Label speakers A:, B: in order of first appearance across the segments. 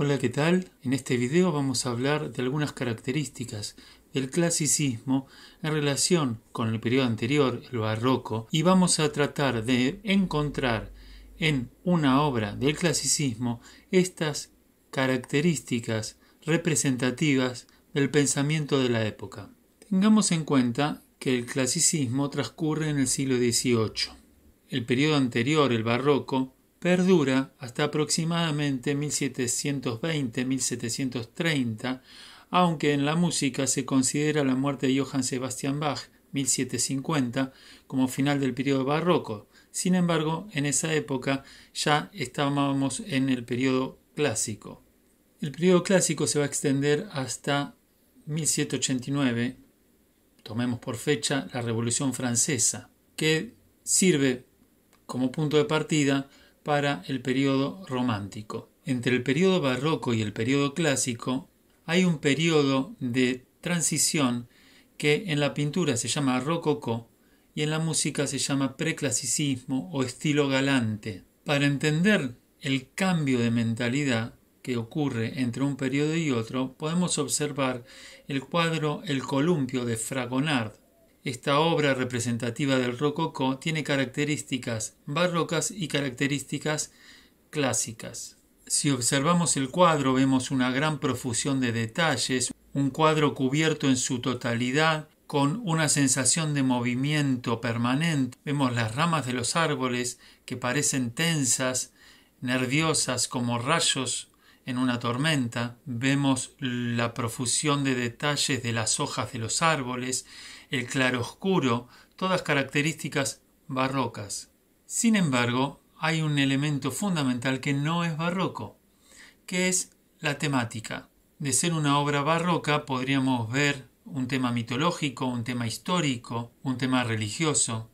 A: Hola, ¿qué tal? En este video vamos a hablar de algunas características del clasicismo en relación con el periodo anterior, el barroco, y vamos a tratar de encontrar en una obra del clasicismo estas características representativas del pensamiento de la época. Tengamos en cuenta que el clasicismo transcurre en el siglo XVIII. El periodo anterior, el barroco, perdura hasta aproximadamente 1720-1730, aunque en la música se considera la muerte de Johann Sebastian Bach 1750 como final del periodo barroco. Sin embargo, en esa época ya estábamos en el periodo clásico. El periodo clásico se va a extender hasta 1789, tomemos por fecha la Revolución Francesa, que sirve como punto de partida para el periodo romántico. Entre el periodo barroco y el periodo clásico hay un periodo de transición que en la pintura se llama rococó y en la música se llama preclasicismo o estilo galante. Para entender el cambio de mentalidad que ocurre entre un periodo y otro, podemos observar el cuadro El columpio de Fragonard, esta obra representativa del rococó tiene características barrocas y características clásicas. Si observamos el cuadro vemos una gran profusión de detalles, un cuadro cubierto en su totalidad con una sensación de movimiento permanente. Vemos las ramas de los árboles que parecen tensas, nerviosas como rayos en una tormenta, vemos la profusión de detalles de las hojas de los árboles, el claroscuro, todas características barrocas. Sin embargo, hay un elemento fundamental que no es barroco, que es la temática. De ser una obra barroca podríamos ver un tema mitológico, un tema histórico, un tema religioso.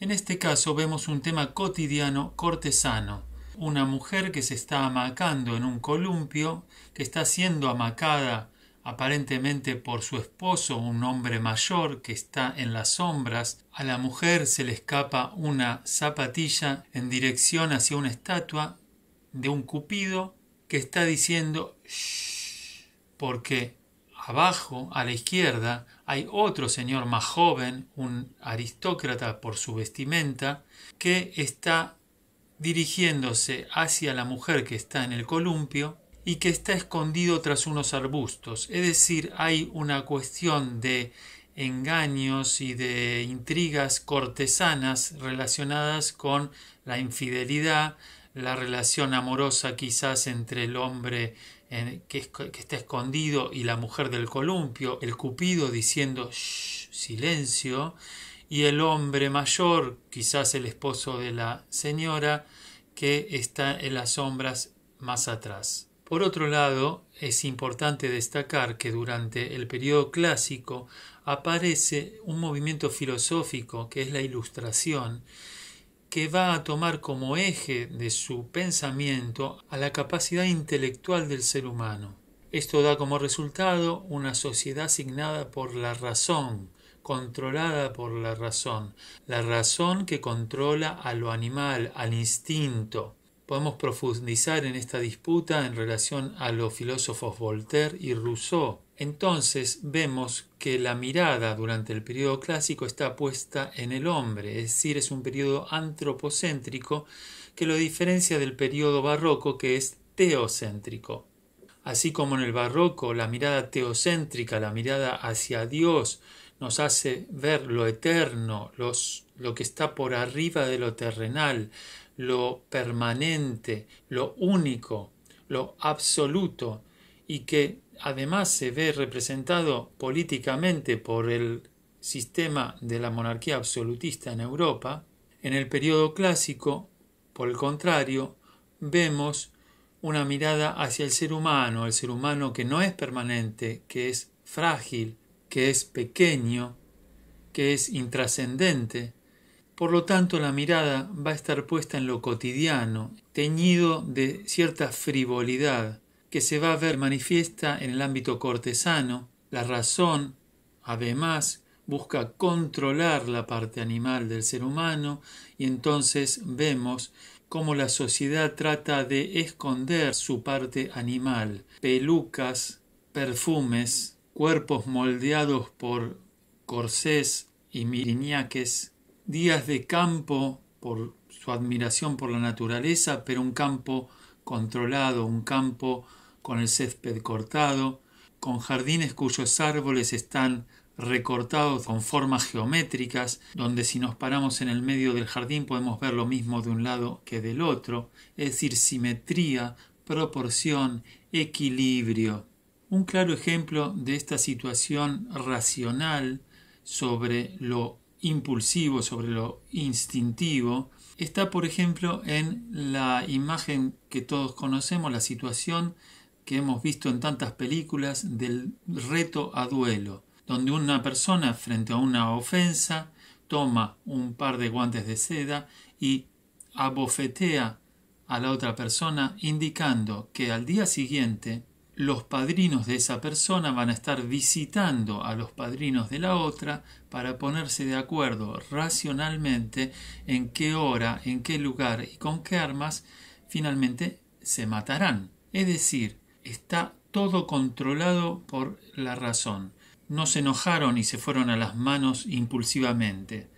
A: En este caso vemos un tema cotidiano cortesano, una mujer que se está amacando en un columpio, que está siendo amacada aparentemente por su esposo, un hombre mayor que está en las sombras, a la mujer se le escapa una zapatilla en dirección hacia una estatua de un cupido que está diciendo porque abajo, a la izquierda, hay otro señor más joven, un aristócrata por su vestimenta, que está dirigiéndose hacia la mujer que está en el columpio y que está escondido tras unos arbustos. Es decir, hay una cuestión de engaños y de intrigas cortesanas relacionadas con la infidelidad, la relación amorosa quizás entre el hombre eh, que, está escondido y la mujer del columpio, el cupido diciendo silencio, y el hombre mayor, quizás el esposo de la señora, que está en las sombras más atrás. Por otro lado, es importante destacar que durante el periodo clásico aparece un movimiento filosófico que es la ilustración, que va a tomar como eje de su pensamiento a la capacidad intelectual del ser humano. Esto da como resultado una sociedad asignada por la razón, controlada por la razón, la razón que controla a lo animal, al instinto. Podemos profundizar en esta disputa en relación a los filósofos Voltaire y Rousseau. Entonces vemos que la mirada durante el periodo clásico está puesta en el hombre, es decir, es un periodo antropocéntrico que lo diferencia del periodo barroco que es teocéntrico. Así como en el barroco la mirada teocéntrica, la mirada hacia Dios, nos hace ver lo eterno, los, lo que está por arriba de lo terrenal, lo permanente, lo único, lo absoluto, y que además se ve representado políticamente por el sistema de la monarquía absolutista en Europa, en el periodo clásico, por el contrario, vemos una mirada hacia el ser humano, el ser humano que no es permanente, que es frágil, que es pequeño, que es intrascendente, por lo tanto la mirada va a estar puesta en lo cotidiano, teñido de cierta frivolidad, que se va a ver manifiesta en el ámbito cortesano, la razón, además, busca controlar la parte animal del ser humano y entonces vemos cómo la sociedad trata de esconder su parte animal, pelucas, perfumes, cuerpos moldeados por corsés y miriñaques, días de campo por su admiración por la naturaleza, pero un campo controlado, un campo con el césped cortado, con jardines cuyos árboles están recortados con formas geométricas, donde si nos paramos en el medio del jardín podemos ver lo mismo de un lado que del otro, es decir, simetría, proporción, equilibrio. Un claro ejemplo de esta situación racional sobre lo impulsivo, sobre lo instintivo, está por ejemplo en la imagen que todos conocemos, la situación que hemos visto en tantas películas del reto a duelo, donde una persona frente a una ofensa toma un par de guantes de seda y abofetea a la otra persona indicando que al día siguiente los padrinos de esa persona van a estar visitando a los padrinos de la otra para ponerse de acuerdo racionalmente en qué hora, en qué lugar y con qué armas finalmente se matarán. Es decir, está todo controlado por la razón. No se enojaron y se fueron a las manos impulsivamente,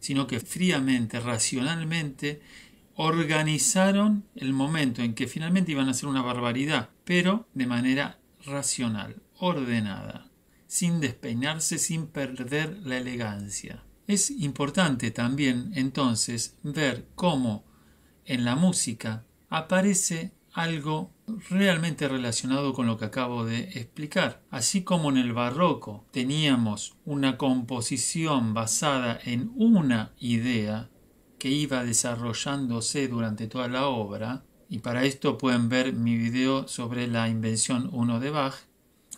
A: sino que fríamente, racionalmente, organizaron el momento en que finalmente iban a hacer una barbaridad, pero de manera racional, ordenada, sin despeinarse, sin perder la elegancia. Es importante también entonces ver cómo en la música aparece algo realmente relacionado con lo que acabo de explicar. Así como en el barroco teníamos una composición basada en una idea, que iba desarrollándose durante toda la obra, y para esto pueden ver mi video sobre la invención 1 de Bach,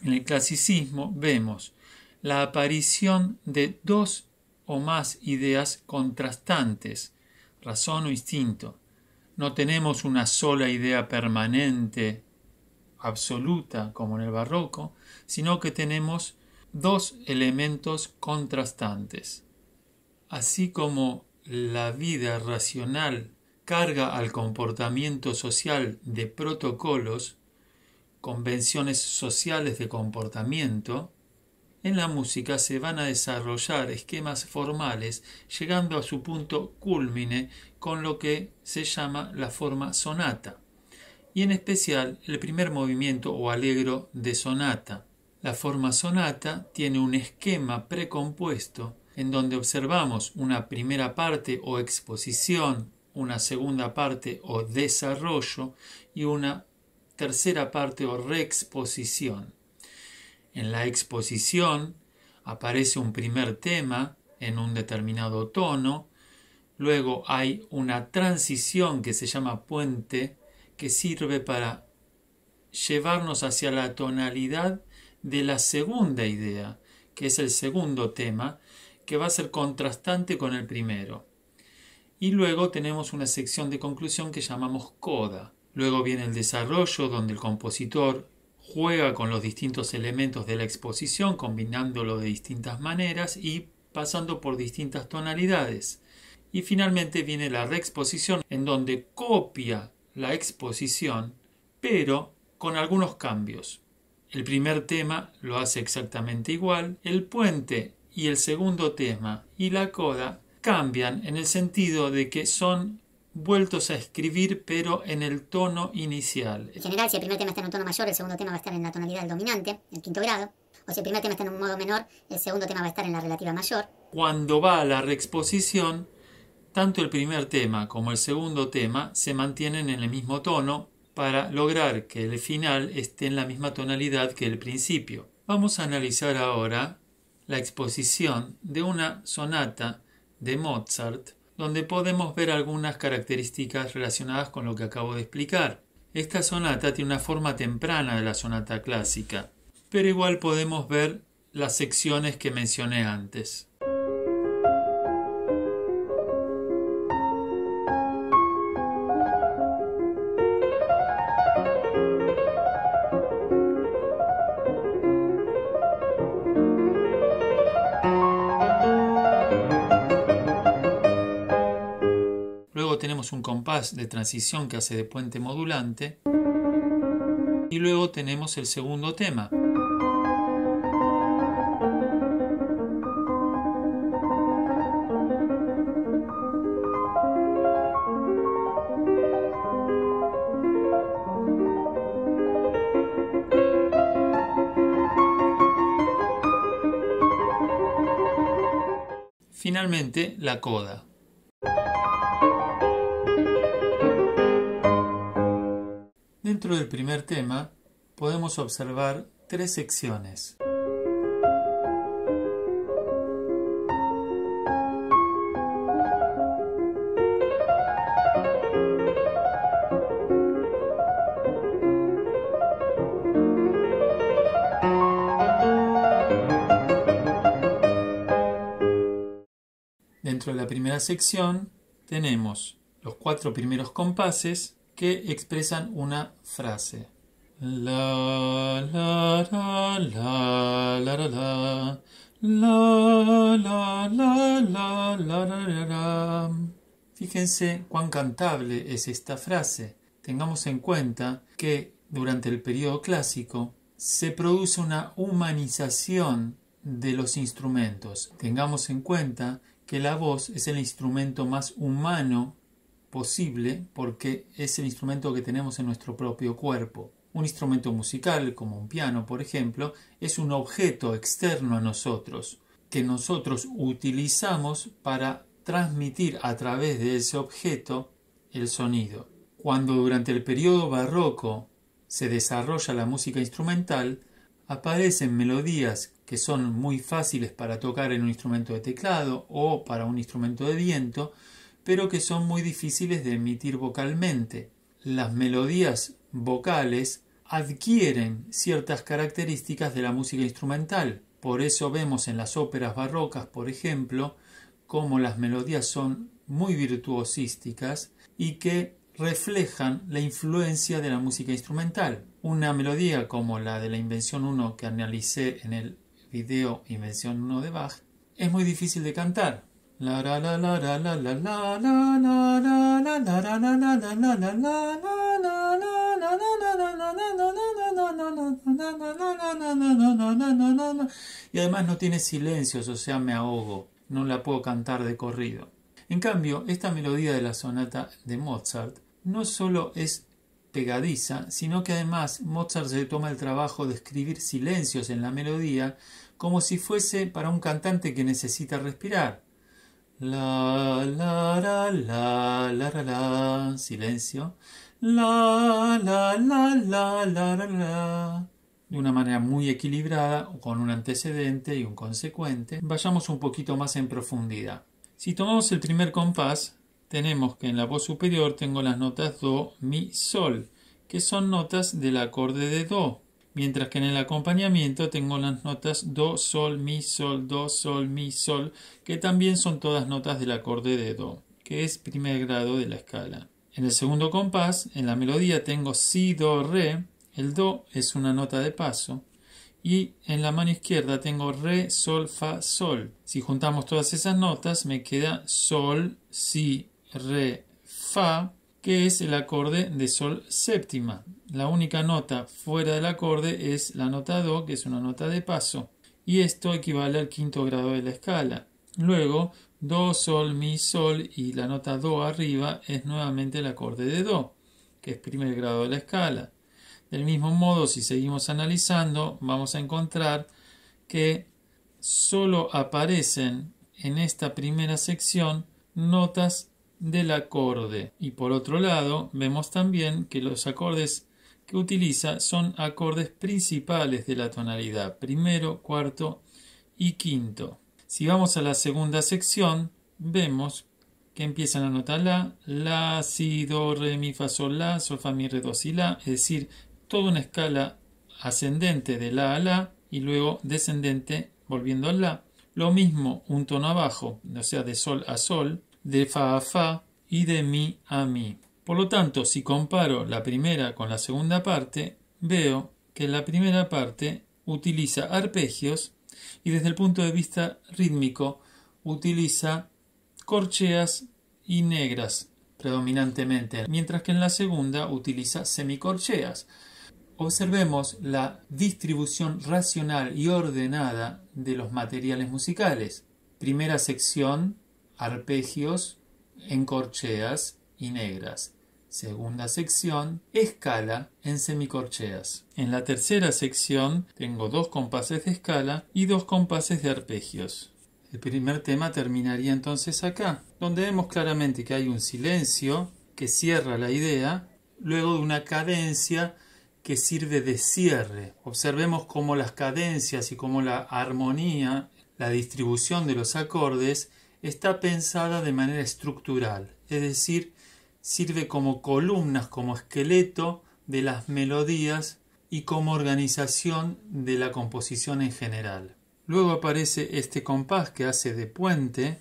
A: en el clasicismo vemos la aparición de dos o más ideas contrastantes, razón o instinto. No tenemos una sola idea permanente, absoluta, como en el barroco, sino que tenemos dos elementos contrastantes. Así como la vida racional carga al comportamiento social de protocolos, convenciones sociales de comportamiento, en la música se van a desarrollar esquemas formales llegando a su punto culmine con lo que se llama la forma sonata, y en especial el primer movimiento o alegro de sonata. La forma sonata tiene un esquema precompuesto en donde observamos una primera parte o exposición, una segunda parte o desarrollo y una tercera parte o reexposición. En la exposición aparece un primer tema en un determinado tono, luego hay una transición que se llama puente que sirve para llevarnos hacia la tonalidad de la segunda idea, que es el segundo tema, que va a ser contrastante con el primero. Y luego tenemos una sección de conclusión que llamamos coda. Luego viene el desarrollo donde el compositor juega con los distintos elementos de la exposición, combinándolo de distintas maneras y pasando por distintas tonalidades. Y finalmente viene la reexposición en donde copia la exposición, pero con algunos cambios. El primer tema lo hace exactamente igual, el puente y el segundo tema y la coda cambian en el sentido de que son vueltos a escribir pero en el tono inicial. En general, si el primer tema está en un tono mayor, el segundo tema va a estar en la tonalidad dominante, el quinto grado, o si el primer tema está en un modo menor, el segundo tema va a estar en la relativa mayor. Cuando va a la reexposición, tanto el primer tema como el segundo tema se mantienen en el mismo tono para lograr que el final esté en la misma tonalidad que el principio. Vamos a analizar ahora la exposición de una sonata de Mozart, donde podemos ver algunas características relacionadas con lo que acabo de explicar. Esta sonata tiene una forma temprana de la sonata clásica, pero igual podemos ver las secciones que mencioné antes. compás de transición que hace de puente modulante. Y luego tenemos el segundo tema. Finalmente, la coda. Dentro del primer tema podemos observar tres secciones. Dentro de la primera sección tenemos los cuatro primeros compases, que expresan una frase. La la la la Fíjense cuán cantable es esta frase. Tengamos en cuenta que durante el periodo clásico se produce una humanización de los instrumentos. Tengamos en cuenta que la voz es el instrumento más humano posible porque es el instrumento que tenemos en nuestro propio cuerpo. Un instrumento musical, como un piano, por ejemplo, es un objeto externo a nosotros, que nosotros utilizamos para transmitir a través de ese objeto el sonido. Cuando durante el periodo barroco se desarrolla la música instrumental, aparecen melodías que son muy fáciles para tocar en un instrumento de teclado o para un instrumento de viento, pero que son muy difíciles de emitir vocalmente. Las melodías vocales adquieren ciertas características de la música instrumental. Por eso vemos en las óperas barrocas, por ejemplo, cómo las melodías son muy virtuosísticas y que reflejan la influencia de la música instrumental. Una melodía como la de la Invención 1 que analicé en el video Invención 1 de Bach es muy difícil de cantar, y además no tiene silencios, o sea, me ahogo, no la puedo cantar de corrido. En cambio, esta melodía de la sonata de Mozart no solo es pegadiza, sino que además Mozart se toma el trabajo de escribir silencios en la melodía como si fuese para un cantante que necesita respirar. La, la, la, la, la, la, la, silencio. La, la, la, la, la, la, la. De una manera muy equilibrada, con un antecedente y un consecuente, vayamos un poquito más en profundidad. Si tomamos el primer compás, tenemos que en la voz superior tengo las notas Do, Mi, Sol, que son notas del acorde de Do mientras que en el acompañamiento tengo las notas Do, Sol, Mi, Sol, Do, Sol, Mi, Sol, que también son todas notas del acorde de Do, que es primer grado de la escala. En el segundo compás, en la melodía tengo Si, Do, Re, el Do es una nota de paso, y en la mano izquierda tengo Re, Sol, Fa, Sol. Si juntamos todas esas notas me queda Sol, Si, Re, Fa, que es el acorde de Sol séptima. La única nota fuera del acorde es la nota Do, que es una nota de paso, y esto equivale al quinto grado de la escala. Luego, Do, Sol, Mi, Sol y la nota Do arriba es nuevamente el acorde de Do, que es primer grado de la escala. Del mismo modo, si seguimos analizando, vamos a encontrar que solo aparecen en esta primera sección notas del acorde. Y por otro lado, vemos también que los acordes que utiliza son acordes principales de la tonalidad, primero, cuarto y quinto. Si vamos a la segunda sección, vemos que empiezan a notar la, la, si, do, re, mi, fa, sol, la, sol, fa, mi, re, do, si, la, es decir, toda una escala ascendente de la a la y luego descendente volviendo a la. Lo mismo un tono abajo, o sea, de sol a sol, de fa a fa y de mi a mi. Por lo tanto, si comparo la primera con la segunda parte, veo que la primera parte utiliza arpegios y desde el punto de vista rítmico utiliza corcheas y negras predominantemente, mientras que en la segunda utiliza semicorcheas. Observemos la distribución racional y ordenada de los materiales musicales. Primera sección, arpegios en corcheas negras. Segunda sección, escala en semicorcheas. En la tercera sección tengo dos compases de escala y dos compases de arpegios. El primer tema terminaría entonces acá, donde vemos claramente que hay un silencio que cierra la idea, luego de una cadencia que sirve de cierre. Observemos cómo las cadencias y cómo la armonía, la distribución de los acordes, está pensada de manera estructural, es decir, sirve como columnas, como esqueleto de las melodías y como organización de la composición en general. Luego aparece este compás que hace de puente,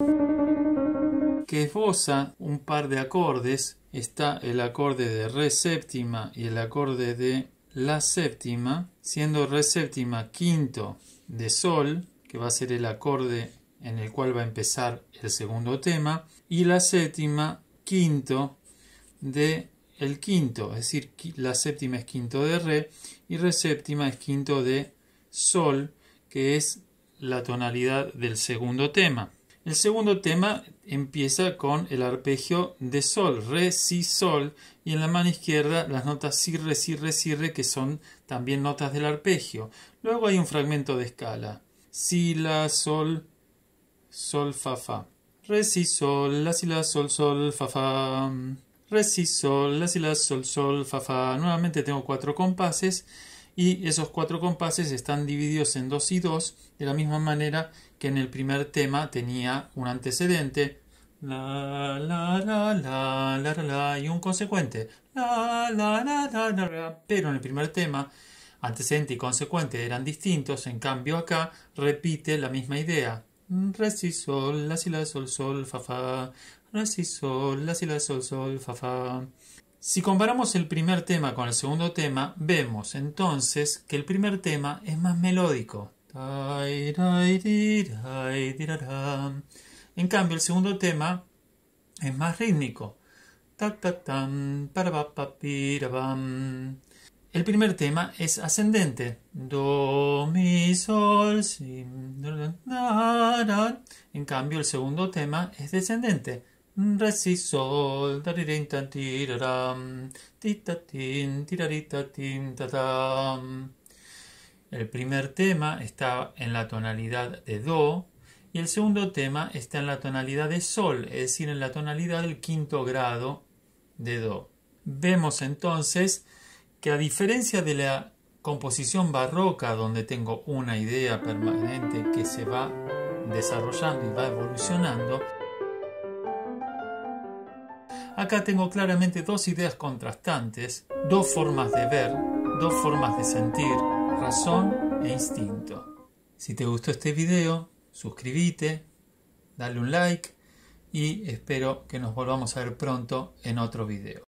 A: que esboza un par de acordes. Está el acorde de re séptima y el acorde de la séptima, siendo re séptima quinto de sol, que va a ser el acorde en el cual va a empezar el segundo tema, y la séptima quinto de el quinto, es decir, la séptima es quinto de re y re séptima es quinto de sol, que es la tonalidad del segundo tema. El segundo tema empieza con el arpegio de sol, re, si, sol, y en la mano izquierda las notas si, re, si, re, si, re, que son también notas del arpegio. Luego hay un fragmento de escala, si, la, sol, sol, fa, fa. Re, si, sol, la, si, la, sol, sol, fa, fa re, si, sol, la, si, la, sol, sol, fa, fa. Nuevamente tengo cuatro compases y esos cuatro compases están divididos en dos y dos de la misma manera que en el primer tema tenía un antecedente la la la la la la, y un consecuente la la la la la la pero en el primer tema antecedente y consecuente eran distintos en cambio acá repite la misma idea re si sol la si la sol sol fa fa si sol, la si sol sol fa fa. Si comparamos el primer tema con el segundo tema, vemos entonces que el primer tema es más melódico. En cambio, el segundo tema es más rítmico. El primer tema es ascendente. Do, mi, sol, En cambio, el segundo tema es descendente. Re si sol, El primer tema está en la tonalidad de do y el segundo tema está en la tonalidad de sol, es decir, en la tonalidad del quinto grado de do. Vemos entonces que a diferencia de la composición barroca donde tengo una idea permanente que se va desarrollando y va evolucionando, Acá tengo claramente dos ideas contrastantes, dos formas de ver, dos formas de sentir, razón e instinto. Si te gustó este video, suscríbete, dale un like y espero que nos volvamos a ver pronto en otro video.